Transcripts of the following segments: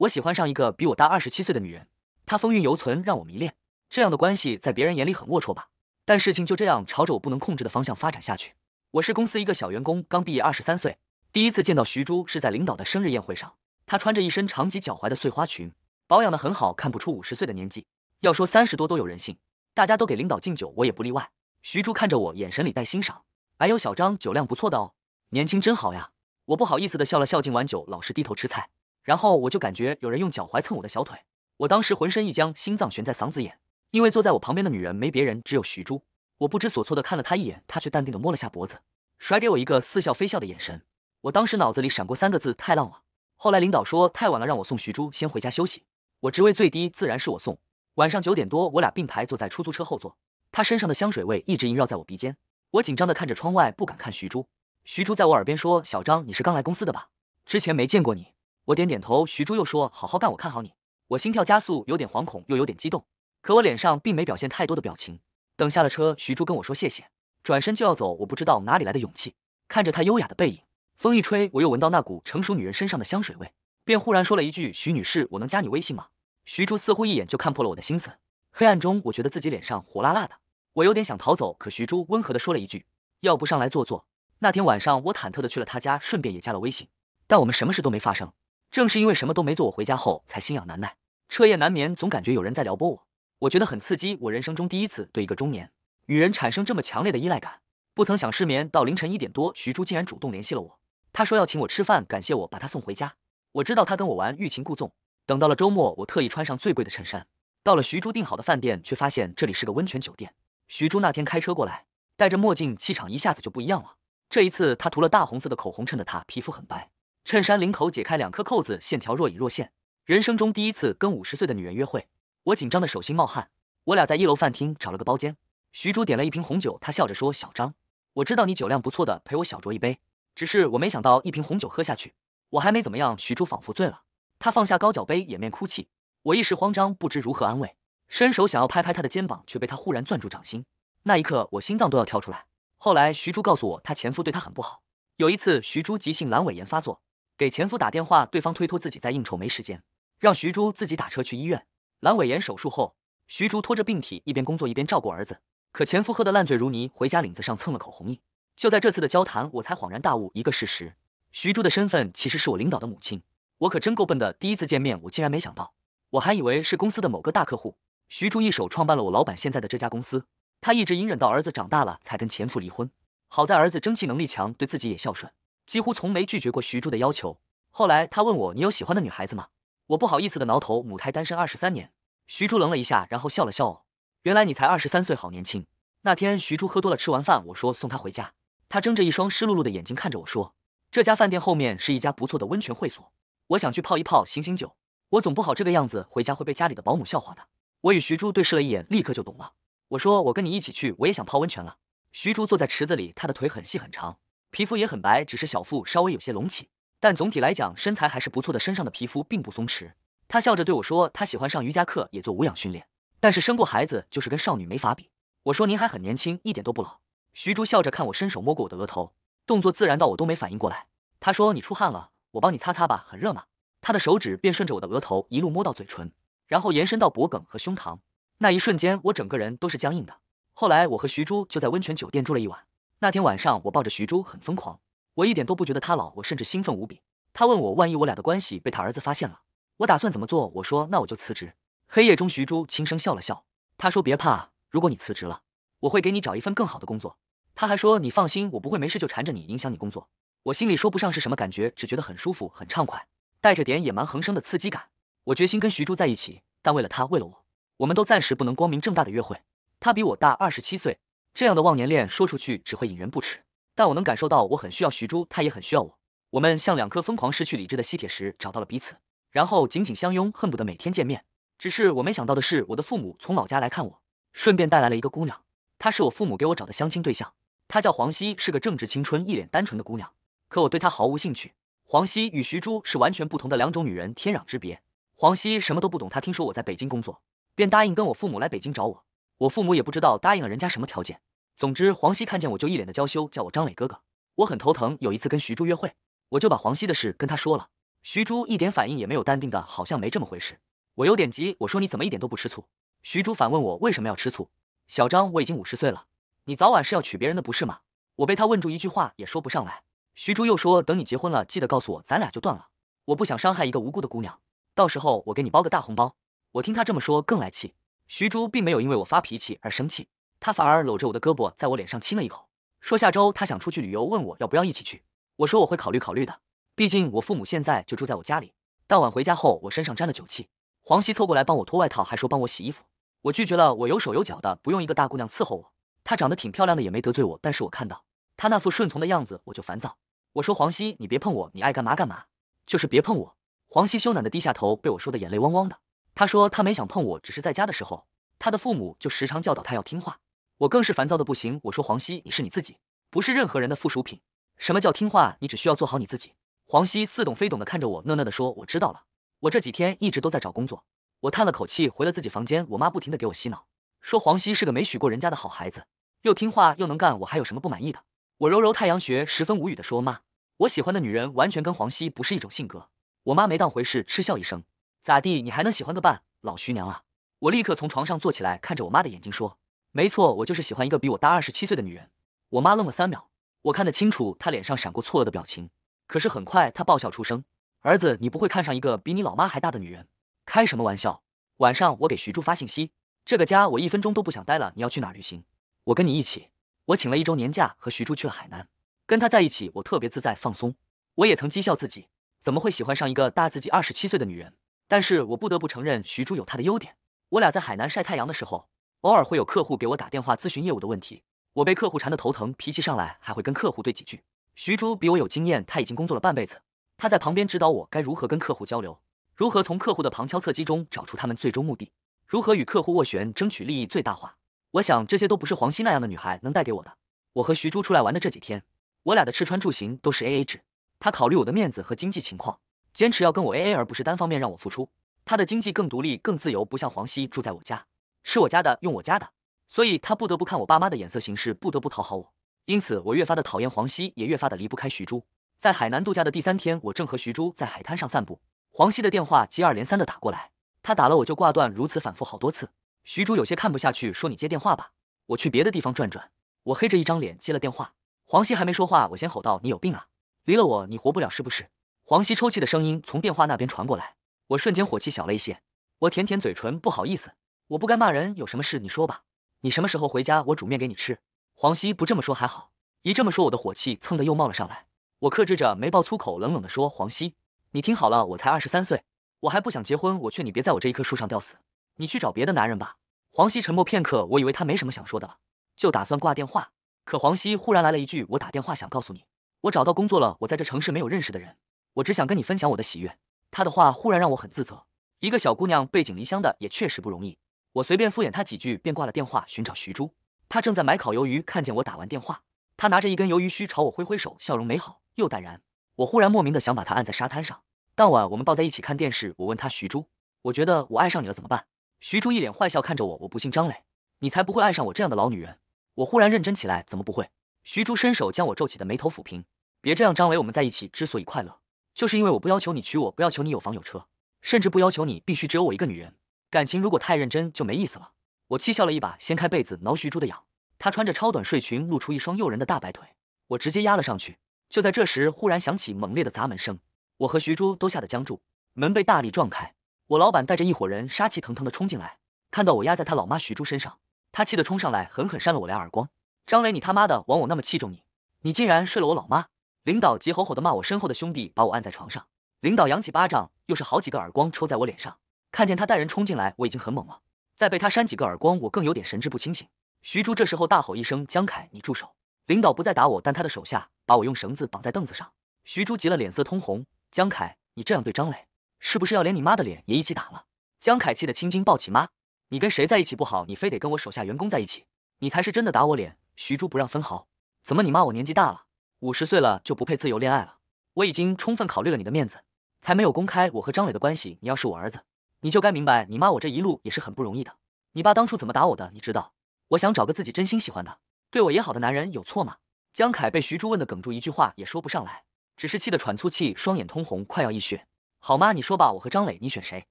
我喜欢上一个比我大二十七岁的女人，她风韵犹存，让我迷恋。这样的关系在别人眼里很龌龊吧？但事情就这样朝着我不能控制的方向发展下去。我是公司一个小员工，刚毕业二十三岁，第一次见到徐珠是在领导的生日宴会上。她穿着一身长及脚踝的碎花裙，保养得很好，看不出五十岁的年纪。要说三十多都有人性，大家都给领导敬酒，我也不例外。徐珠看着我，眼神里带欣赏。哎呦，小张酒量不错的哦，年轻真好呀。我不好意思的笑了笑，敬完酒，老实低头吃菜。然后我就感觉有人用脚踝蹭我的小腿，我当时浑身一僵，心脏悬在嗓子眼，因为坐在我旁边的女人没别人，只有徐珠。我不知所措的看了她一眼，她却淡定的摸了下脖子，甩给我一个似笑非笑的眼神。我当时脑子里闪过三个字：太浪了。后来领导说太晚了，让我送徐珠先回家休息。我职位最低，自然是我送。晚上九点多，我俩并排坐在出租车后座，她身上的香水味一直萦绕在我鼻尖。我紧张的看着窗外，不敢看徐珠。徐珠在我耳边说：“小张，你是刚来公司的吧？之前没见过你。”我点点头，徐珠又说：“好好干，我看好你。”我心跳加速，有点惶恐，又有点激动。可我脸上并没表现太多的表情。等下了车，徐珠跟我说谢谢，转身就要走。我不知道哪里来的勇气，看着她优雅的背影，风一吹，我又闻到那股成熟女人身上的香水味，便忽然说了一句：“徐女士，我能加你微信吗？”徐珠似乎一眼就看破了我的心思。黑暗中，我觉得自己脸上火辣辣的，我有点想逃走。可徐珠温和地说了一句：“要不上来坐坐？”那天晚上，我忐忑的去了她家，顺便也加了微信，但我们什么事都没发生。正是因为什么都没做，我回家后才心痒难耐，彻夜难眠，总感觉有人在撩拨我。我觉得很刺激，我人生中第一次对一个中年女人产生这么强烈的依赖感。不曾想失眠到凌晨一点多，徐珠竟然主动联系了我。她说要请我吃饭，感谢我把她送回家。我知道她跟我玩欲擒故纵，等到了周末，我特意穿上最贵的衬衫，到了徐珠订好的饭店，却发现这里是个温泉酒店。徐珠那天开车过来，戴着墨镜，气场一下子就不一样了。这一次她涂了大红色的口红，衬得她皮肤很白。衬衫领口解开两颗扣子，线条若隐若现。人生中第一次跟五十岁的女人约会，我紧张的手心冒汗。我俩在一楼饭厅找了个包间，徐珠点了一瓶红酒。她笑着说：“小张，我知道你酒量不错的，陪我小酌一杯。”只是我没想到，一瓶红酒喝下去，我还没怎么样，徐珠仿佛醉了。她放下高脚杯，掩面哭泣。我一时慌张，不知如何安慰，伸手想要拍拍她的肩膀，却被她忽然攥住掌心。那一刻，我心脏都要跳出来。后来，徐珠告诉我，她前夫对她很不好。有一次，徐珠急性阑尾炎发作。给前夫打电话，对方推脱自己在应酬没时间，让徐珠自己打车去医院。阑尾炎手术后，徐珠拖着病体一边工作一边照顾儿子。可前夫喝得烂醉如泥，回家领子上蹭了口红印。就在这次的交谈，我才恍然大悟一个事实：徐珠的身份其实是我领导的母亲。我可真够笨的，第一次见面我竟然没想到，我还以为是公司的某个大客户。徐珠一手创办了我老板现在的这家公司，她一直隐忍到儿子长大了才跟前夫离婚。好在儿子争气能力强，对自己也孝顺。几乎从没拒绝过徐珠的要求。后来他问我：“你有喜欢的女孩子吗？”我不好意思的挠头，母胎单身二十三年。徐珠愣了一下，然后笑了笑：“哦，原来你才二十三岁，好年轻。”那天徐珠喝多了，吃完饭我说送她回家。她睁着一双湿漉漉的眼睛看着我说：“这家饭店后面是一家不错的温泉会所，我想去泡一泡，醒醒酒。我总不好这个样子回家会被家里的保姆笑话的。”我与徐珠对视了一眼，立刻就懂了。我说：“我跟你一起去，我也想泡温泉了。”徐珠坐在池子里，她的腿很细很长。皮肤也很白，只是小腹稍微有些隆起，但总体来讲身材还是不错的，身上的皮肤并不松弛。她笑着对我说：“她喜欢上瑜伽课，也做无氧训练，但是生过孩子就是跟少女没法比。”我说：“您还很年轻，一点都不老。”徐珠笑着看我，伸手摸过我的额头，动作自然到我都没反应过来。她说：“你出汗了，我帮你擦擦吧，很热吗？”她的手指便顺着我的额头一路摸到嘴唇，然后延伸到脖颈和胸膛。那一瞬间，我整个人都是僵硬的。后来，我和徐珠就在温泉酒店住了一晚。那天晚上，我抱着徐珠很疯狂，我一点都不觉得他老，我甚至兴奋无比。他问我，万一我俩的关系被他儿子发现了，我打算怎么做？我说，那我就辞职。黑夜中，徐珠轻声笑了笑，他说，别怕，如果你辞职了，我会给你找一份更好的工作。他还说，你放心，我不会没事就缠着你，影响你工作。我心里说不上是什么感觉，只觉得很舒服，很畅快，带着点野蛮横生的刺激感。我决心跟徐珠在一起，但为了他，为了我，我们都暂时不能光明正大的约会。他比我大二十七岁。这样的忘年恋说出去只会引人不齿，但我能感受到我很需要徐珠，她也很需要我。我们像两颗疯狂失去理智的吸铁石，找到了彼此，然后紧紧相拥，恨不得每天见面。只是我没想到的是，我的父母从老家来看我，顺便带来了一个姑娘，她是我父母给我找的相亲对象，她叫黄西，是个正值青春、一脸单纯的姑娘。可我对她毫无兴趣。黄西与徐珠是完全不同的两种女人，天壤之别。黄西什么都不懂，她听说我在北京工作，便答应跟我父母来北京找我。我父母也不知道答应了人家什么条件。总之，黄西看见我就一脸的娇羞，叫我张磊哥哥。我很头疼。有一次跟徐珠约会，我就把黄西的事跟他说了。徐珠一点反应也没有，淡定的，好像没这么回事。我有点急，我说你怎么一点都不吃醋？徐珠反问我为什么要吃醋？小张，我已经五十岁了，你早晚是要娶别人的，不是吗？我被他问住，一句话也说不上来。徐珠又说，等你结婚了，记得告诉我，咱俩就断了。我不想伤害一个无辜的姑娘，到时候我给你包个大红包。我听他这么说，更来气。徐珠并没有因为我发脾气而生气，她反而搂着我的胳膊，在我脸上亲了一口，说下周她想出去旅游，问我要不要一起去。我说我会考虑考虑的，毕竟我父母现在就住在我家里。当晚回家后，我身上沾了酒气，黄西凑过来帮我脱外套，还说帮我洗衣服，我拒绝了，我有手有脚的，不用一个大姑娘伺候我。她长得挺漂亮的，也没得罪我，但是我看到她那副顺从的样子，我就烦躁。我说黄西，你别碰我，你爱干嘛干嘛，就是别碰我。黄西羞赧的低下头，被我说的眼泪汪汪的。他说他没想碰我，只是在家的时候，他的父母就时常教导他要听话。我更是烦躁的不行。我说黄西，你是你自己，不是任何人的附属品。什么叫听话？你只需要做好你自己。黄西似懂非懂的看着我，讷讷的说我知道了。我这几天一直都在找工作。我叹了口气，回了自己房间。我妈不停的给我洗脑，说黄西是个没许过人家的好孩子，又听话又能干，我还有什么不满意的？我揉揉太阳穴，十分无语的说妈，我喜欢的女人完全跟黄西不是一种性格。我妈没当回事，嗤笑一声。咋地？你还能喜欢个伴？老徐娘啊！我立刻从床上坐起来，看着我妈的眼睛说：“没错，我就是喜欢一个比我大二十七岁的女人。”我妈愣了三秒，我看得清楚，她脸上闪过错愕的表情。可是很快，她爆笑出声：“儿子，你不会看上一个比你老妈还大的女人？开什么玩笑！”晚上，我给徐珠发信息：“这个家我一分钟都不想待了，你要去哪旅行？我跟你一起。”我请了一周年假，和徐珠去了海南。跟她在一起，我特别自在放松。我也曾讥笑自己，怎么会喜欢上一个大自己二十七岁的女人？但是我不得不承认，徐珠有她的优点。我俩在海南晒太阳的时候，偶尔会有客户给我打电话咨询业务的问题，我被客户缠得头疼，脾气上来还会跟客户对几句。徐珠比我有经验，她已经工作了半辈子，她在旁边指导我该如何跟客户交流，如何从客户的旁敲侧击中找出他们最终目的，如何与客户斡旋，争取利益最大化。我想这些都不是黄西那样的女孩能带给我的。我和徐珠出来玩的这几天，我俩的吃穿住行都是 A A 制，她考虑我的面子和经济情况。坚持要跟我 A A，而不是单方面让我付出。他的经济更独立、更自由，不像黄西住在我家，是我家的，用我家的，所以他不得不看我爸妈的眼色行事，不得不讨好我。因此，我越发的讨厌黄西，也越发的离不开徐珠。在海南度假的第三天，我正和徐珠在海滩上散步，黄西的电话接二连三的打过来，他打了我就挂断，如此反复好多次。徐珠有些看不下去，说：“你接电话吧，我去别的地方转转。”我黑着一张脸接了电话，黄熙还没说话，我先吼道：“你有病啊！离了我你活不了是不是？”黄西抽泣的声音从电话那边传过来，我瞬间火气小了一些。我舔舔嘴唇，不好意思，我不该骂人。有什么事你说吧。你什么时候回家？我煮面给你吃。黄西不这么说还好，一这么说，我的火气蹭的又冒了上来。我克制着没爆粗口，冷冷的说：“黄西，你听好了，我才二十三岁，我还不想结婚。我劝你别在我这一棵树上吊死，你去找别的男人吧。”黄西沉默片刻，我以为他没什么想说的了，就打算挂电话。可黄西忽然来了一句：“我打电话想告诉你，我找到工作了。我在这城市没有认识的人。”我只想跟你分享我的喜悦。他的话忽然让我很自责。一个小姑娘背井离乡的也确实不容易。我随便敷衍他几句，便挂了电话寻找徐珠。他正在买烤鱿鱼，看见我打完电话，他拿着一根鱿鱼须朝我挥挥手，笑容美好又淡然。我忽然莫名的想把他按在沙滩上。当晚我们抱在一起看电视，我问他徐珠，我觉得我爱上你了，怎么办？徐珠一脸坏笑看着我，我不信张磊，你才不会爱上我这样的老女人。我忽然认真起来，怎么不会？徐珠伸手将我皱起的眉头抚平，别这样，张磊，我们在一起之所以快乐。就是因为我不要求你娶我，不要求你有房有车，甚至不要求你必须只有我一个女人。感情如果太认真，就没意思了。我气笑了一把，掀开被子挠徐珠的痒。她穿着超短睡裙，露出一双诱人的大白腿。我直接压了上去。就在这时，忽然响起猛烈的砸门声。我和徐珠都吓得僵住。门被大力撞开，我老板带着一伙人杀气腾腾地冲进来。看到我压在他老妈徐珠身上，他气得冲上来狠狠扇了我俩耳光。张磊，你他妈的，枉我那么器重你，你竟然睡了我老妈！领导急吼吼地骂我身后的兄弟，把我按在床上。领导扬起巴掌，又是好几个耳光抽在我脸上。看见他带人冲进来，我已经很猛了，再被他扇几个耳光，我更有点神志不清醒。徐珠这时候大吼一声：“江凯，你住手！”领导不再打我，但他的手下把我用绳子绑在凳子上。徐珠急了，脸色通红：“江凯，你这样对张磊，是不是要连你妈的脸也一起打了？”江凯气得青筋暴起：“妈，你跟谁在一起不好，你非得跟我手下员工在一起，你才是真的打我脸。”徐珠不让分毫：“怎么，你骂我年纪大了？”五十岁了就不配自由恋爱了。我已经充分考虑了你的面子，才没有公开我和张磊的关系。你要是我儿子，你就该明白，你妈我这一路也是很不容易的。你爸当初怎么打我的，你知道。我想找个自己真心喜欢的、对我也好的男人，有错吗？江凯被徐珠问的哽住，一句话也说不上来，只是气得喘粗气，双眼通红，快要溢血。好嘛，你说吧，我和张磊，你选谁？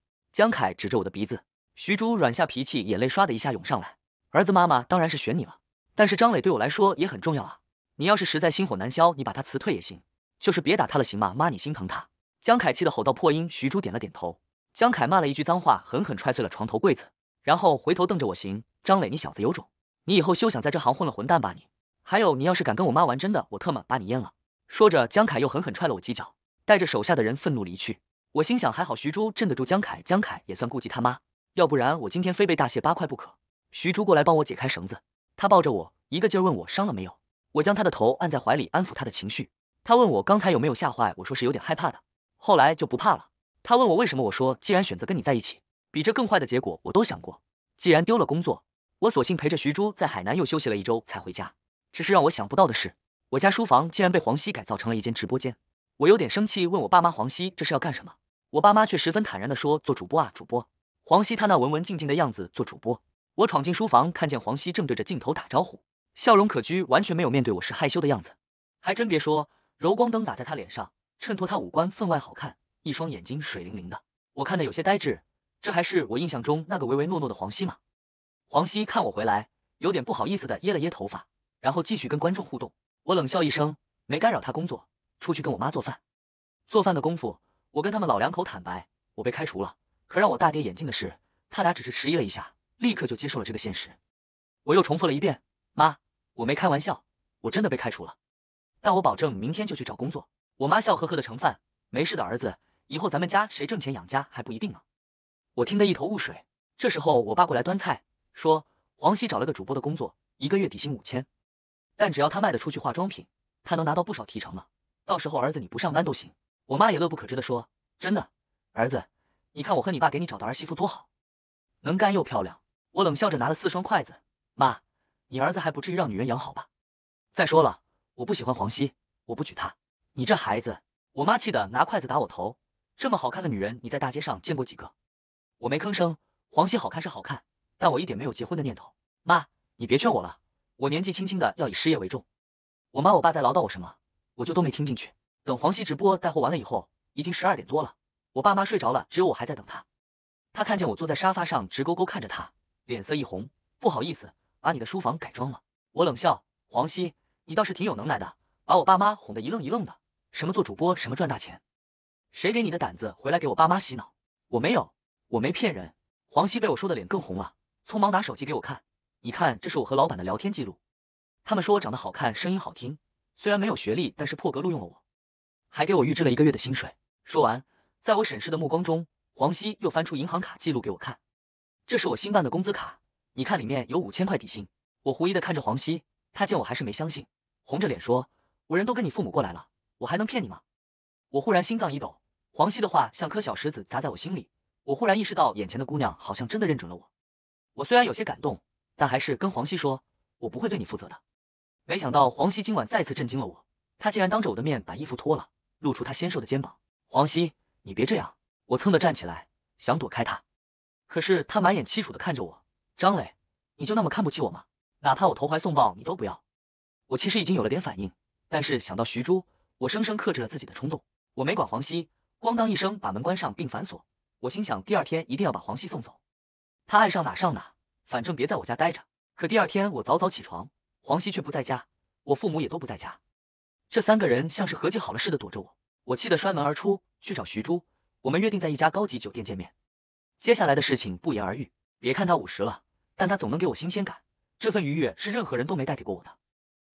江凯指着我的鼻子。徐珠软下脾气，眼泪唰的一下涌上来。儿子，妈妈当然是选你了，但是张磊对我来说也很重要啊。你要是实在心火难消，你把他辞退也行，就是别打他了，行吗？妈，你心疼他。江凯气得吼到破音，徐珠点了点头。江凯骂了一句脏话，狠狠踹碎了床头柜子，然后回头瞪着我，行，张磊，你小子有种，你以后休想在这行混了，混蛋吧你！还有，你要是敢跟我妈玩真的，我特么把你阉了！说着，江凯又狠狠踹了我几脚，带着手下的人愤怒离去。我心想，还好徐珠镇得住江凯，江凯也算顾及他妈，要不然我今天非被大卸八块不可。徐珠过来帮我解开绳子，他抱着我，一个劲问我伤了没有。我将他的头按在怀里，安抚他的情绪。他问我刚才有没有吓坏，我说是有点害怕的，后来就不怕了。他问我为什么，我说既然选择跟你在一起，比这更坏的结果我都想过。既然丢了工作，我索性陪着徐珠在海南又休息了一周才回家。只是让我想不到的是，我家书房竟然被黄西改造成了一间直播间。我有点生气，问我爸妈黄西这是要干什么？我爸妈却十分坦然地说做主播啊，主播。黄西他那文文静静的样子做主播。我闯进书房，看见黄西正对着镜头打招呼。笑容可掬，完全没有面对我是害羞的样子。还真别说，柔光灯打在他脸上，衬托他五官分外好看，一双眼睛水灵灵的。我看的有些呆滞，这还是我印象中那个唯唯诺诺的黄西吗？黄西看我回来，有点不好意思的掖了掖头发，然后继续跟观众互动。我冷笑一声，没干扰他工作，出去跟我妈做饭。做饭的功夫，我跟他们老两口坦白，我被开除了。可让我大跌眼镜的是，他俩只是迟疑了一下，立刻就接受了这个现实。我又重复了一遍，妈。我没开玩笑，我真的被开除了，但我保证明天就去找工作。我妈笑呵呵的盛饭，没事的儿子，以后咱们家谁挣钱养家还不一定呢。我听得一头雾水。这时候我爸过来端菜，说黄西找了个主播的工作，一个月底薪五千，但只要他卖得出去化妆品，他能拿到不少提成呢。到时候儿子你不上班都行。我妈也乐不可支的说，真的，儿子，你看我和你爸给你找的儿媳妇多好，能干又漂亮。我冷笑着拿了四双筷子，妈。你儿子还不至于让女人养好吧？再说了，我不喜欢黄西，我不娶她。你这孩子，我妈气得拿筷子打我头。这么好看的女人，你在大街上见过几个？我没吭声。黄西好看是好看，但我一点没有结婚的念头。妈，你别劝我了，我年纪轻轻的要以事业为重。我妈我爸在唠叨我什么，我就都没听进去。等黄西直播带货完了以后，已经十二点多了，我爸妈睡着了，只有我还在等他。他看见我坐在沙发上直勾勾看着他，脸色一红，不好意思。把你的书房改装了，我冷笑，黄西，你倒是挺有能耐的，把我爸妈哄得一愣一愣的。什么做主播，什么赚大钱，谁给你的胆子回来给我爸妈洗脑？我没有，我没骗人。黄西被我说的脸更红了，匆忙拿手机给我看，你看这是我和老板的聊天记录，他们说我长得好看，声音好听，虽然没有学历，但是破格录用了我，还给我预支了一个月的薪水。说完，在我审视的目光中，黄西又翻出银行卡记录给我看，这是我新办的工资卡。你看里面有五千块底薪，我狐疑的看着黄西，他见我还是没相信，红着脸说，我人都跟你父母过来了，我还能骗你吗？我忽然心脏一抖，黄西的话像颗小石子砸在我心里，我忽然意识到眼前的姑娘好像真的认准了我，我虽然有些感动，但还是跟黄西说，我不会对你负责的。没想到黄西今晚再次震惊了我，他竟然当着我的面把衣服脱了，露出他纤瘦的肩膀。黄西，你别这样！我蹭的站起来，想躲开他，可是他满眼凄楚的看着我。张磊，你就那么看不起我吗？哪怕我投怀送抱，你都不要？我其实已经有了点反应，但是想到徐珠，我生生克制了自己的冲动。我没管黄西，咣当一声把门关上并反锁。我心想，第二天一定要把黄西送走，他爱上哪上哪，反正别在我家待着。可第二天我早早起床，黄西却不在家，我父母也都不在家，这三个人像是合计好了似的躲着我。我气得摔门而出去找徐珠，我们约定在一家高级酒店见面。接下来的事情不言而喻。别看他五十了。但他总能给我新鲜感，这份愉悦是任何人都没带给过我的。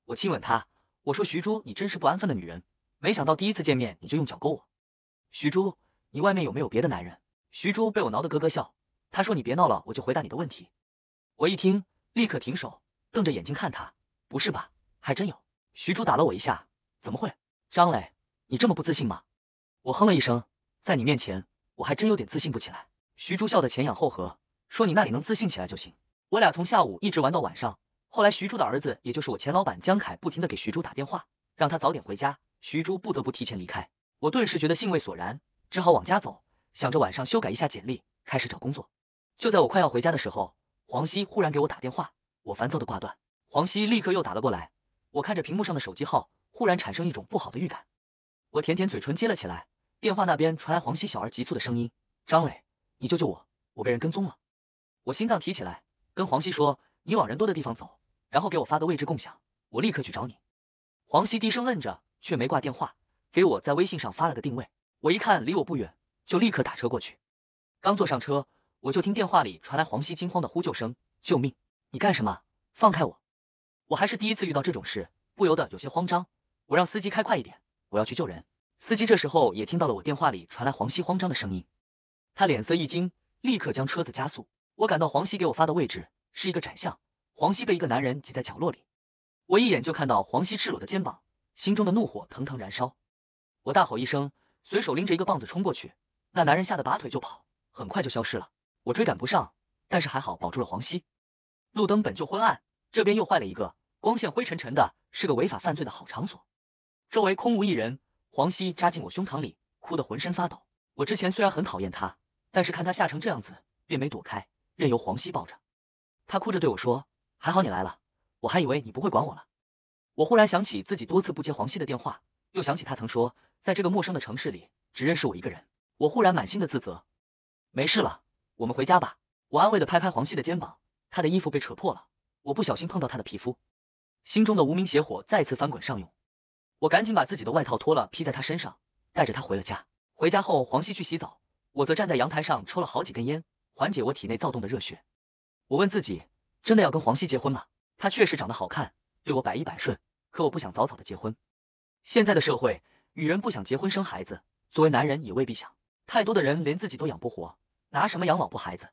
我亲吻他，我说：“徐珠，你真是不安分的女人。没想到第一次见面你就用脚勾我。”徐珠，你外面有没有别的男人？徐珠被我挠得咯咯笑，她说：“你别闹了，我就回答你的问题。”我一听，立刻停手，瞪着眼睛看他：“不是吧？还真有。”徐珠打了我一下，怎么会？张磊，你这么不自信吗？我哼了一声，在你面前我还真有点自信不起来。徐珠笑得前仰后合，说：“你那里能自信起来就行。”我俩从下午一直玩到晚上，后来徐珠的儿子，也就是我前老板江凯，不停的给徐珠打电话，让他早点回家，徐珠不得不提前离开。我顿时觉得兴味索然，只好往家走，想着晚上修改一下简历，开始找工作。就在我快要回家的时候，黄西忽然给我打电话，我烦躁的挂断，黄西立刻又打了过来。我看着屏幕上的手机号，忽然产生一种不好的预感。我舔舔嘴唇接了起来，电话那边传来黄西小儿急促的声音：“张磊，你救救我，我被人跟踪了！”我心脏提起来。跟黄西说，你往人多的地方走，然后给我发个位置共享，我立刻去找你。黄西低声问着，却没挂电话，给我在微信上发了个定位。我一看离我不远，就立刻打车过去。刚坐上车，我就听电话里传来黄西惊慌的呼救声：救命！你干什么？放开我！我还是第一次遇到这种事，不由得有些慌张。我让司机开快一点，我要去救人。司机这时候也听到了我电话里传来黄西慌张的声音，他脸色一惊，立刻将车子加速。我赶到黄西给我发的位置，是一个窄巷。黄西被一个男人挤在角落里，我一眼就看到黄西赤裸的肩膀，心中的怒火腾腾燃烧。我大吼一声，随手拎着一个棒子冲过去，那男人吓得拔腿就跑，很快就消失了。我追赶不上，但是还好保住了黄西。路灯本就昏暗，这边又坏了一个，光线灰沉沉的，是个违法犯罪的好场所。周围空无一人，黄西扎进我胸膛里，哭得浑身发抖。我之前虽然很讨厌他，但是看他吓成这样子，便没躲开。任由黄希抱着，他哭着对我说：“还好你来了，我还以为你不会管我了。”我忽然想起自己多次不接黄希的电话，又想起他曾说，在这个陌生的城市里只认识我一个人。我忽然满心的自责。没事了，我们回家吧。我安慰的拍拍黄希的肩膀，他的衣服被扯破了，我不小心碰到他的皮肤，心中的无名邪火再次翻滚上涌。我赶紧把自己的外套脱了披在他身上，带着他回了家。回家后，黄希去洗澡，我则站在阳台上抽了好几根烟。缓解我体内躁动的热血，我问自己：真的要跟黄西结婚吗？他确实长得好看，对我百依百顺，可我不想早早的结婚。现在的社会，女人不想结婚生孩子，作为男人也未必想。太多的人连自己都养不活，拿什么养老不孩子？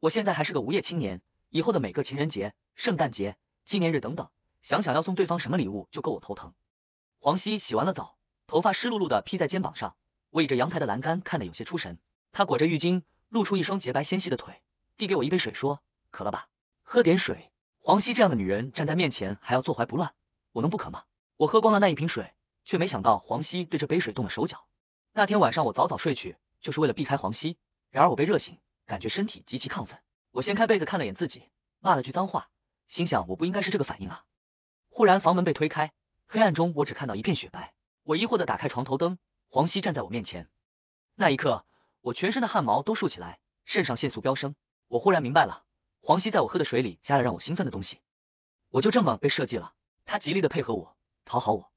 我现在还是个无业青年，以后的每个情人节、圣诞节、纪念日等等，想想要送对方什么礼物就够我头疼。黄西洗完了澡，头发湿漉漉的披在肩膀上，我倚着阳台的栏杆看得有些出神。他裹着浴巾。露出一双洁白纤细的腿，递给我一杯水，说：“渴了吧，喝点水。”黄西这样的女人站在面前，还要坐怀不乱，我能不渴吗？我喝光了那一瓶水，却没想到黄西对这杯水动了手脚。那天晚上我早早睡去，就是为了避开黄西。然而我被热醒，感觉身体极其亢奋。我掀开被子看了眼自己，骂了句脏话，心想我不应该是这个反应啊。忽然房门被推开，黑暗中我只看到一片雪白。我疑惑的打开床头灯，黄西站在我面前。那一刻。我全身的汗毛都竖起来，肾上腺素飙升。我忽然明白了，黄西在我喝的水里加了让我兴奋的东西。我就这么被设计了。他极力的配合我，讨好我。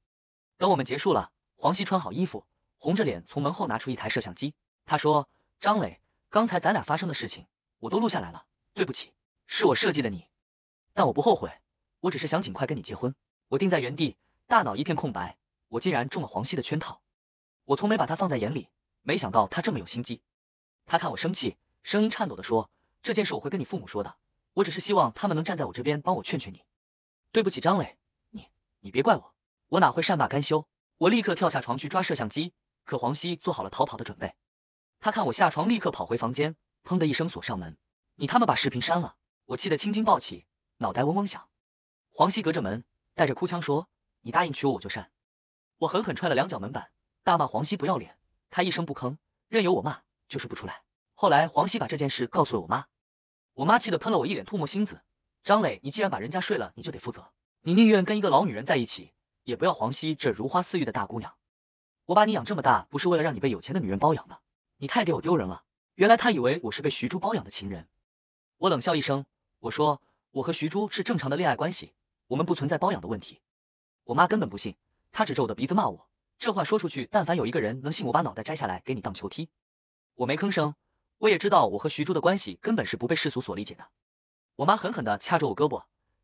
等我们结束了，黄西穿好衣服，红着脸从门后拿出一台摄像机。他说：“张磊，刚才咱俩发生的事情，我都录下来了。对不起，是我设计的你，但我不后悔。我只是想尽快跟你结婚。”我定在原地，大脑一片空白。我竟然中了黄西的圈套。我从没把他放在眼里。没想到他这么有心机，他看我生气，声音颤抖的说：“这件事我会跟你父母说的，我只是希望他们能站在我这边，帮我劝劝你。”对不起，张磊，你你别怪我，我哪会善罢甘休？我立刻跳下床去抓摄像机，可黄西做好了逃跑的准备。他看我下床，立刻跑回房间，砰的一声锁上门。你他妈把视频删了！我气得青筋暴起，脑袋嗡嗡响。黄西隔着门带着哭腔说：“你答应娶我，我就删。”我狠狠踹了两脚门板，大骂黄西不要脸。他一声不吭，任由我骂，就是不出来。后来黄西把这件事告诉了我妈，我妈气得喷了我一脸唾沫星子。张磊，你既然把人家睡了，你就得负责。你宁愿跟一个老女人在一起，也不要黄西这如花似玉的大姑娘。我把你养这么大，不是为了让你被有钱的女人包养的，你太给我丢人了。原来他以为我是被徐珠包养的情人。我冷笑一声，我说我和徐珠是正常的恋爱关系，我们不存在包养的问题。我妈根本不信，她指着我的鼻子骂我。这话说出去，但凡有一个人能信，我把脑袋摘下来给你当球踢。我没吭声，我也知道我和徐珠的关系根本是不被世俗所理解的。我妈狠狠地掐住我胳膊，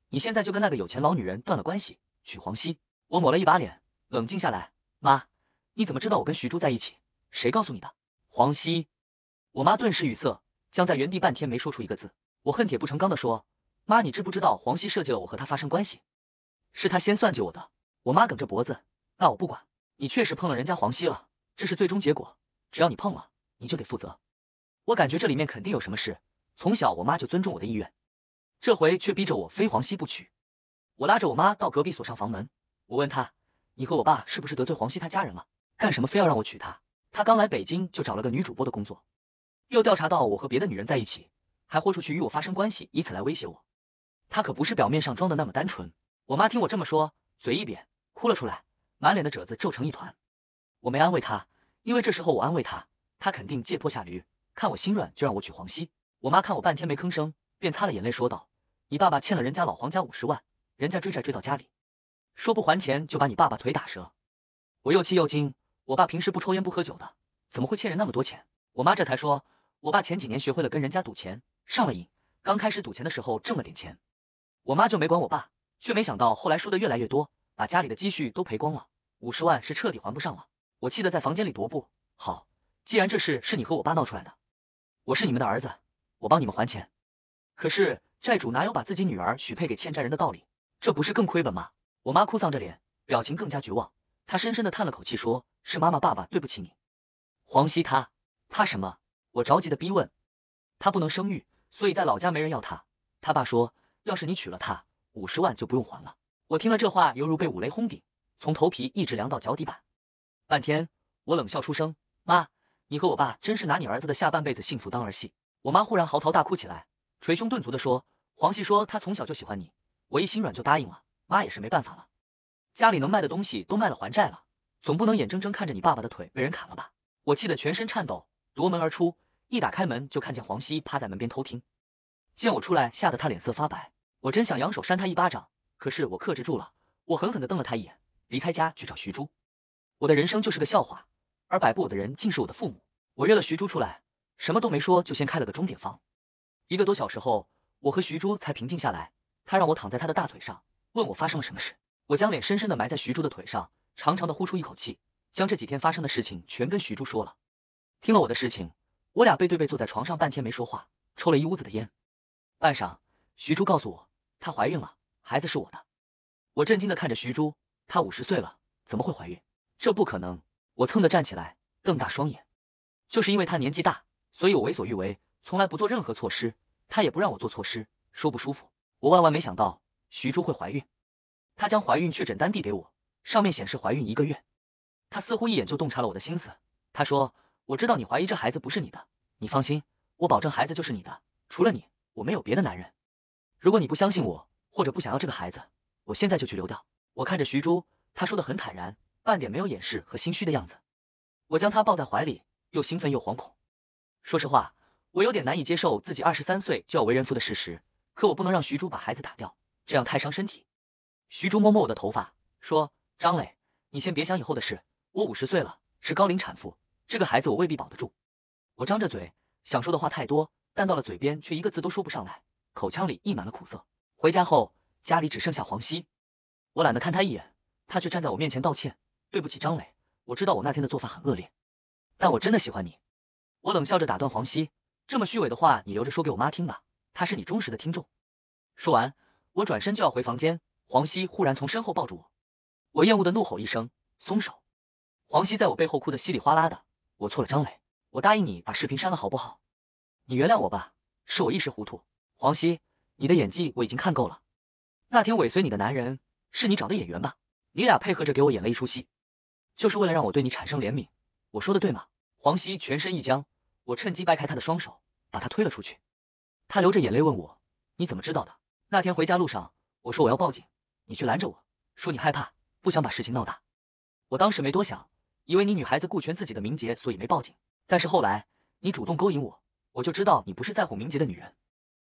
你现在就跟那个有钱老女人断了关系，娶黄西。我抹了一把脸，冷静下来。妈，你怎么知道我跟徐珠在一起？谁告诉你的？黄西？我妈顿时语塞，僵在原地半天没说出一个字。我恨铁不成钢的说，妈，你知不知道黄西设计了我和他发生关系，是他先算计我的。我妈梗着脖子，那我不管。你确实碰了人家黄西了，这是最终结果。只要你碰了，你就得负责。我感觉这里面肯定有什么事。从小我妈就尊重我的意愿，这回却逼着我非黄西不娶。我拉着我妈到隔壁锁上房门，我问她：“你和我爸是不是得罪黄西他家人了？干什么非要让我娶她？”她刚来北京就找了个女主播的工作，又调查到我和别的女人在一起，还豁出去与我发生关系，以此来威胁我。她可不是表面上装的那么单纯。我妈听我这么说，嘴一扁，哭了出来。满脸的褶子皱成一团，我没安慰他，因为这时候我安慰他，他肯定借坡下驴，看我心软就让我娶黄西。我妈看我半天没吭声，便擦了眼泪说道：“你爸爸欠了人家老黄家五十万，人家追债追到家里，说不还钱就把你爸爸腿打折。”我又气又惊，我爸平时不抽烟不喝酒的，怎么会欠人那么多钱？我妈这才说，我爸前几年学会了跟人家赌钱，上了瘾，刚开始赌钱的时候挣了点钱，我妈就没管我爸，却没想到后来输的越来越多。把家里的积蓄都赔光了，五十万是彻底还不上了。我气得在房间里踱步。好，既然这事是你和我爸闹出来的，我是你们的儿子，我帮你们还钱。可是债主哪有把自己女儿许配给欠债人的道理？这不是更亏本吗？我妈哭丧着脸，表情更加绝望。她深深的叹了口气，说：“是妈妈、爸爸对不起你。”黄西，他他什么？我着急的逼问。他不能生育，所以在老家没人要他。他爸说，要是你娶了他，五十万就不用还了。我听了这话，犹如被五雷轰顶，从头皮一直凉到脚底板。半天，我冷笑出声：“妈，你和我爸真是拿你儿子的下半辈子幸福当儿戏。”我妈忽然嚎啕大哭起来，捶胸顿足的说：“黄西说他从小就喜欢你，我一心软就答应了。妈也是没办法了，家里能卖的东西都卖了还债了，总不能眼睁睁看着你爸爸的腿被人砍了吧？”我气得全身颤抖，夺门而出。一打开门就看见黄西趴在门边偷听，见我出来，吓得他脸色发白。我真想扬手扇他一巴掌。可是我克制住了，我狠狠地瞪了他一眼，离开家去找徐珠。我的人生就是个笑话，而摆布我的人竟是我的父母。我约了徐珠出来，什么都没说，就先开了个钟点房。一个多小时后，我和徐珠才平静下来。她让我躺在她的大腿上，问我发生了什么事。我将脸深深地埋在徐珠的腿上，长长的呼出一口气，将这几天发生的事情全跟徐珠说了。听了我的事情，我俩背对背坐在床上，半天没说话，抽了一屋子的烟。半晌，徐珠告诉我，她怀孕了。孩子是我的，我震惊的看着徐珠，她五十岁了，怎么会怀孕？这不可能！我蹭的站起来，瞪大双眼。就是因为她年纪大，所以我为所欲为，从来不做任何措施，她也不让我做措施，说不舒服。我万万没想到徐珠会怀孕，她将怀孕确诊单递给我，上面显示怀孕一个月。她似乎一眼就洞察了我的心思，她说：“我知道你怀疑这孩子不是你的，你放心，我保证孩子就是你的，除了你，我没有别的男人。如果你不相信我。”或者不想要这个孩子，我现在就去流掉。我看着徐珠，他说的很坦然，半点没有掩饰和心虚的样子。我将她抱在怀里，又兴奋又惶恐。说实话，我有点难以接受自己二十三岁就要为人父的事实。可我不能让徐珠把孩子打掉，这样太伤身体。徐珠摸摸我的头发，说：“张磊，你先别想以后的事，我五十岁了，是高龄产妇，这个孩子我未必保得住。”我张着嘴，想说的话太多，但到了嘴边却一个字都说不上来，口腔里溢满了苦涩。回家后，家里只剩下黄西，我懒得看他一眼，他却站在我面前道歉，对不起张磊，我知道我那天的做法很恶劣，但我真的喜欢你。我冷笑着打断黄西，这么虚伪的话你留着说给我妈听吧，她是你忠实的听众。说完，我转身就要回房间，黄西忽然从身后抱住我，我厌恶的怒吼一声，松手。黄西在我背后哭得稀里哗啦的，我错了张磊，我答应你把视频删了好不好？你原谅我吧，是我一时糊涂，黄西。你的演技我已经看够了。那天尾随你的男人是你找的演员吧？你俩配合着给我演了一出戏，就是为了让我对你产生怜悯。我说的对吗？黄西全身一僵，我趁机掰开他的双手，把他推了出去。他流着眼泪问我，你怎么知道的？那天回家路上，我说我要报警，你却拦着我说你害怕，不想把事情闹大。我当时没多想，以为你女孩子顾全自己的名节，所以没报警。但是后来你主动勾引我，我就知道你不是在乎名节的女人。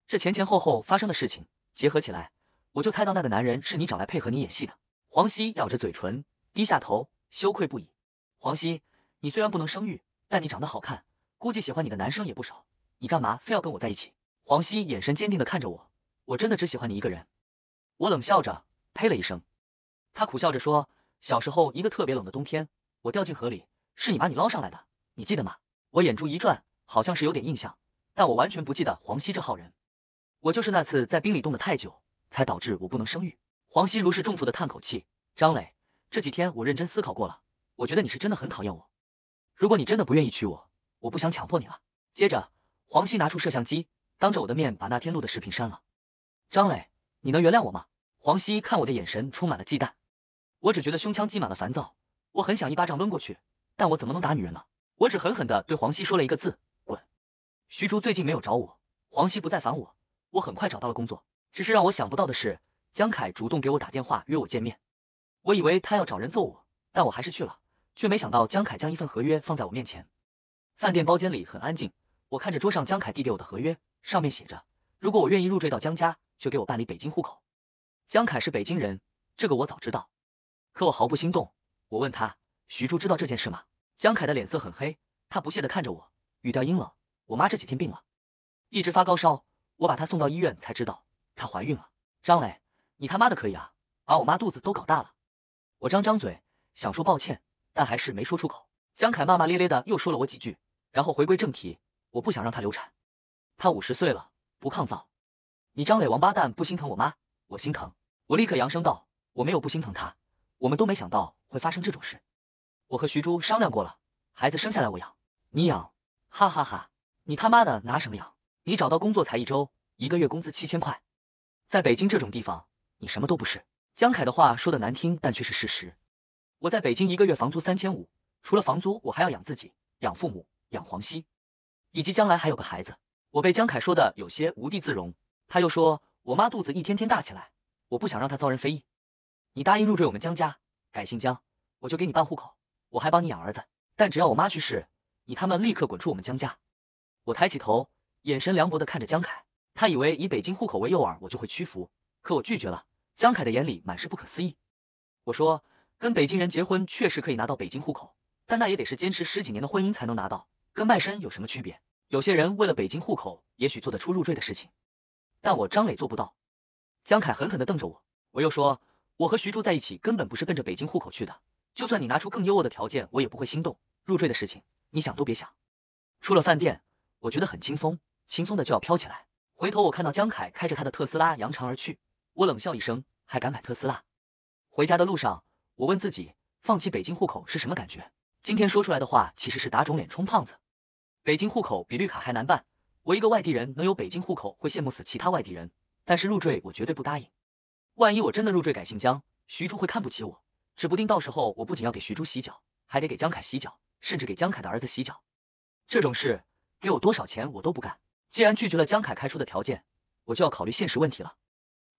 这前前后后发生的事情结合起来，我就猜到那个男人是你找来配合你演戏的。黄西咬着嘴唇，低下头，羞愧不已。黄西，你虽然不能生育，但你长得好看，估计喜欢你的男生也不少。你干嘛非要跟我在一起？黄西眼神坚定的看着我，我真的只喜欢你一个人。我冷笑着，呸了一声。他苦笑着说，小时候一个特别冷的冬天，我掉进河里，是你把你捞上来的，你记得吗？我眼珠一转，好像是有点印象，但我完全不记得黄西这号人。我就是那次在冰里冻得太久，才导致我不能生育。黄西如释重负的叹口气，张磊，这几天我认真思考过了，我觉得你是真的很讨厌我。如果你真的不愿意娶我，我不想强迫你了。接着，黄西拿出摄像机，当着我的面把那天录的视频删了。张磊，你能原谅我吗？黄西看我的眼神充满了忌惮，我只觉得胸腔积满了烦躁，我很想一巴掌抡过去，但我怎么能打女人呢？我只狠狠地对黄西说了一个字：滚。徐竹最近没有找我，黄西不再烦我。我很快找到了工作，只是让我想不到的是，江凯主动给我打电话约我见面。我以为他要找人揍我，但我还是去了，却没想到江凯将一份合约放在我面前。饭店包间里很安静，我看着桌上江凯递给我的合约，上面写着，如果我愿意入赘到江家，就给我办理北京户口。江凯是北京人，这个我早知道，可我毫不心动。我问他，徐柱知道这件事吗？江凯的脸色很黑，他不屑的看着我，语调阴冷。我妈这几天病了，一直发高烧。我把她送到医院才知道她怀孕了。张磊，你他妈的可以啊，把我妈肚子都搞大了。我张张嘴想说抱歉，但还是没说出口。江凯骂骂咧咧的又说了我几句，然后回归正题，我不想让她流产。她五十岁了，不抗造。你张磊王八蛋不心疼我妈，我心疼。我立刻扬声道，我没有不心疼她。我们都没想到会发生这种事。我和徐珠商量过了，孩子生下来我养，你养。哈哈哈，你他妈的拿什么养？你找到工作才一周，一个月工资七千块，在北京这种地方，你什么都不是。江凯的话说的难听，但却是事实。我在北京一个月房租三千五，除了房租，我还要养自己、养父母、养黄西，以及将来还有个孩子。我被江凯说的有些无地自容。他又说，我妈肚子一天天大起来，我不想让她遭人非议。你答应入赘我们江家，改姓江，我就给你办户口，我还帮你养儿子。但只要我妈去世，你他妈立刻滚出我们江家！我抬起头。眼神凉薄的看着江凯，他以为以北京户口为诱饵，我就会屈服，可我拒绝了。江凯的眼里满是不可思议。我说，跟北京人结婚确实可以拿到北京户口，但那也得是坚持十几年的婚姻才能拿到，跟卖身有什么区别？有些人为了北京户口，也许做得出入赘的事情，但我张磊做不到。江凯狠狠的瞪着我，我又说，我和徐珠在一起根本不是奔着北京户口去的，就算你拿出更优渥的条件，我也不会心动。入赘的事情，你想都别想。出了饭店，我觉得很轻松。轻松的就要飘起来，回头我看到江凯开着他的特斯拉扬长而去，我冷笑一声，还敢买特斯拉？回家的路上，我问自己，放弃北京户口是什么感觉？今天说出来的话其实是打肿脸充胖子。北京户口比绿卡还难办，我一个外地人能有北京户口会羡慕死其他外地人，但是入赘我绝对不答应。万一我真的入赘改姓江，徐珠会看不起我，指不定到时候我不仅要给徐珠洗脚，还得给江凯洗脚，甚至给江凯的儿子洗脚，这种事给我多少钱我都不干。既然拒绝了江凯开出的条件，我就要考虑现实问题了。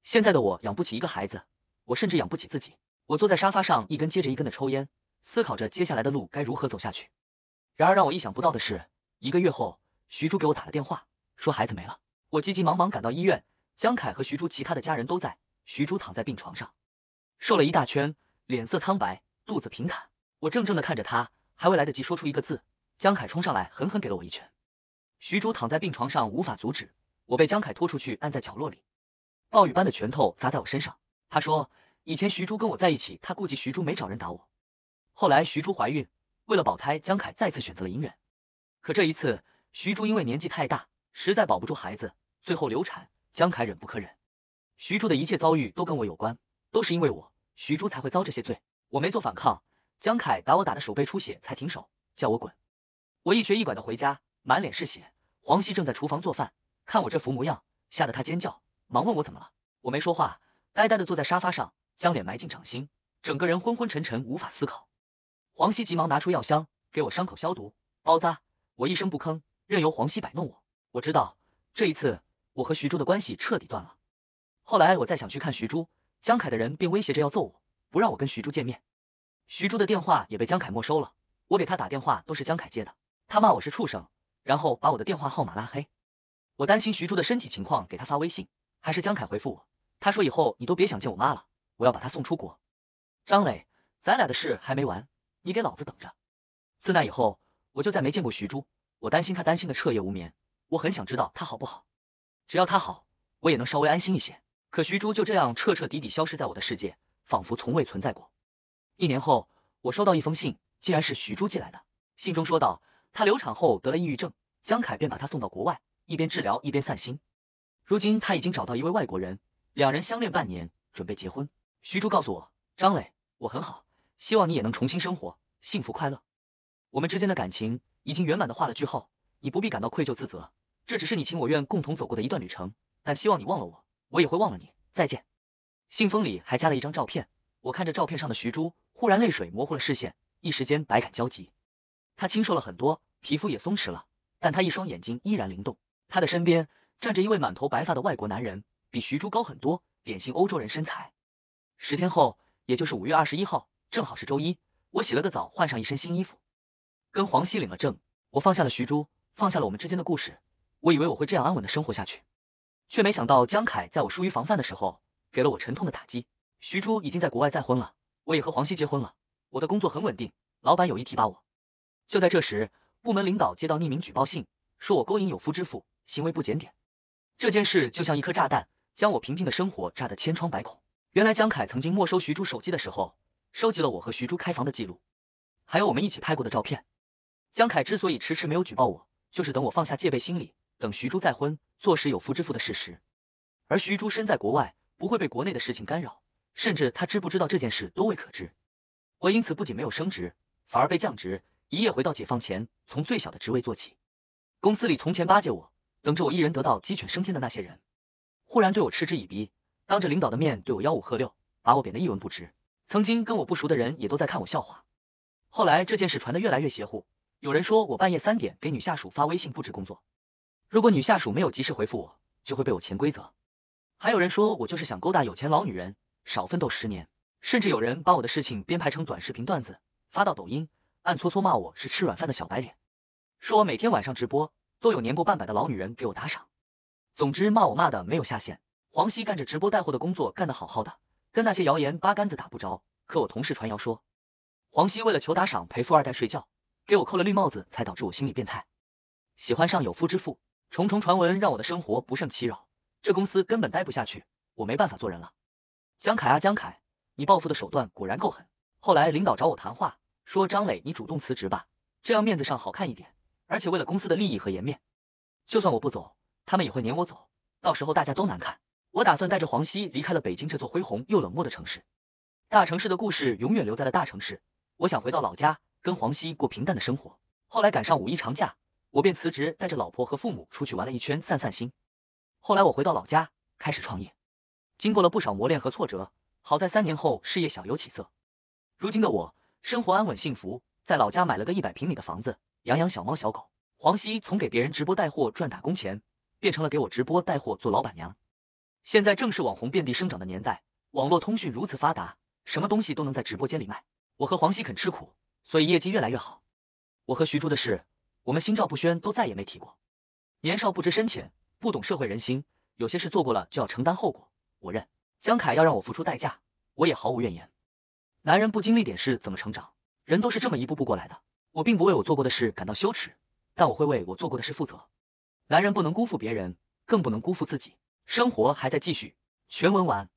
现在的我养不起一个孩子，我甚至养不起自己。我坐在沙发上，一根接着一根的抽烟，思考着接下来的路该如何走下去。然而让我意想不到的是，一个月后，徐珠给我打了电话，说孩子没了。我急急忙忙赶到医院，江凯和徐珠其他的家人都在，徐珠躺在病床上，瘦了一大圈，脸色苍白，肚子平坦。我怔怔的看着他，还未来得及说出一个字，江凯冲上来，狠狠给了我一拳。徐珠躺在病床上，无法阻止我被江凯拖出去，按在角落里。暴雨般的拳头砸在我身上。他说，以前徐珠跟我在一起，他顾忌徐珠没找人打我。后来徐珠怀孕，为了保胎，江凯再次选择了隐忍。可这一次，徐珠因为年纪太大，实在保不住孩子，最后流产。江凯忍不可忍。徐珠的一切遭遇都跟我有关，都是因为我，徐珠才会遭这些罪。我没做反抗，江凯打我打的手背出血才停手，叫我滚。我一瘸一拐的回家。满脸是血，黄西正在厨房做饭，看我这副模样，吓得他尖叫，忙问我怎么了。我没说话，呆呆的坐在沙发上，将脸埋进掌心，整个人昏昏沉沉，无法思考。黄西急忙拿出药箱，给我伤口消毒包扎。我一声不吭，任由黄西摆弄我。我知道这一次我和徐珠的关系彻底断了。后来我再想去看徐珠，江凯的人便威胁着要揍我，不让我跟徐珠见面。徐珠的电话也被江凯没收了，我给他打电话都是江凯接的，他骂我是畜生。然后把我的电话号码拉黑，我担心徐珠的身体情况，给他发微信，还是江凯回复我，他说以后你都别想见我妈了，我要把她送出国。张磊，咱俩的事还没完，你给老子等着！自那以后，我就再没见过徐珠，我担心她，担心的彻夜无眠，我很想知道她好不好，只要她好，我也能稍微安心一些。可徐珠就这样彻彻底底消失在我的世界，仿佛从未存在过。一年后，我收到一封信，竟然是徐珠寄来的，信中说道。她流产后得了抑郁症，江凯便把她送到国外，一边治疗一边散心。如今她已经找到一位外国人，两人相恋半年，准备结婚。徐珠告诉我，张磊，我很好，希望你也能重新生活，幸福快乐。我们之间的感情已经圆满的画了句号，你不必感到愧疚自责，这只是你情我愿共同走过的一段旅程。但希望你忘了我，我也会忘了你。再见。信封里还加了一张照片，我看着照片上的徐珠，忽然泪水模糊了视线，一时间百感交集。他清瘦了很多，皮肤也松弛了，但他一双眼睛依然灵动。他的身边站着一位满头白发的外国男人，比徐珠高很多，典型欧洲人，身材。十天后，也就是五月二十一号，正好是周一。我洗了个澡，换上一身新衣服，跟黄西领了证。我放下了徐珠，放下了我们之间的故事。我以为我会这样安稳的生活下去，却没想到江凯在我疏于防范的时候，给了我沉痛的打击。徐珠已经在国外再婚了，我也和黄西结婚了。我的工作很稳定，老板有意提拔我。就在这时，部门领导接到匿名举报信，说我勾引有夫之妇，行为不检点。这件事就像一颗炸弹，将我平静的生活炸得千疮百孔。原来江凯曾经没收徐珠手机的时候，收集了我和徐珠开房的记录，还有我们一起拍过的照片。江凯之所以迟迟没有举报我，就是等我放下戒备心理，等徐珠再婚，坐实有夫之妇的事实。而徐珠身在国外，不会被国内的事情干扰，甚至他知不知道这件事都未可知。我因此不仅没有升职，反而被降职。一夜回到解放前，从最小的职位做起。公司里从前巴结我、等着我一人得到鸡犬升天的那些人，忽然对我嗤之以鼻，当着领导的面对我吆五喝六，把我贬得一文不值。曾经跟我不熟的人也都在看我笑话。后来这件事传得越来越邪乎，有人说我半夜三点给女下属发微信布置工作，如果女下属没有及时回复我，就会被我潜规则。还有人说我就是想勾搭有钱老女人，少奋斗十年。甚至有人把我的事情编排成短视频段子，发到抖音。暗搓搓骂我是吃软饭的小白脸，说我每天晚上直播都有年过半百的老女人给我打赏，总之骂我骂的没有下限。黄西干着直播带货的工作干得好好的，跟那些谣言八竿子打不着。可我同事传谣说，黄西为了求打赏陪富二代睡觉，给我扣了绿帽子，才导致我心理变态，喜欢上有夫之妇。重重传闻让我的生活不胜其扰，这公司根本待不下去，我没办法做人了。江凯啊江凯，你报复的手段果然够狠。后来领导找我谈话。说张磊，你主动辞职吧，这样面子上好看一点。而且为了公司的利益和颜面，就算我不走，他们也会撵我走，到时候大家都难看。我打算带着黄西离开了北京这座恢宏又冷漠的城市。大城市的故事永远留在了大城市。我想回到老家，跟黄西过平淡的生活。后来赶上五一长假，我便辞职，带着老婆和父母出去玩了一圈，散散心。后来我回到老家，开始创业，经过了不少磨练和挫折，好在三年后事业小有起色。如今的我。生活安稳幸福，在老家买了个一百平米的房子，养养小猫小狗。黄西从给别人直播带货赚打工钱，变成了给我直播带货做老板娘。现在正是网红遍地生长的年代，网络通讯如此发达，什么东西都能在直播间里卖。我和黄西肯吃苦，所以业绩越来越好。我和徐珠的事，我们心照不宣，都再也没提过。年少不知深浅，不懂社会人心，有些事做过了就要承担后果，我认。江凯要让我付出代价，我也毫无怨言。男人不经历点事怎么成长？人都是这么一步步过来的。我并不为我做过的事感到羞耻，但我会为我做过的事负责。男人不能辜负别人，更不能辜负自己。生活还在继续。全文完。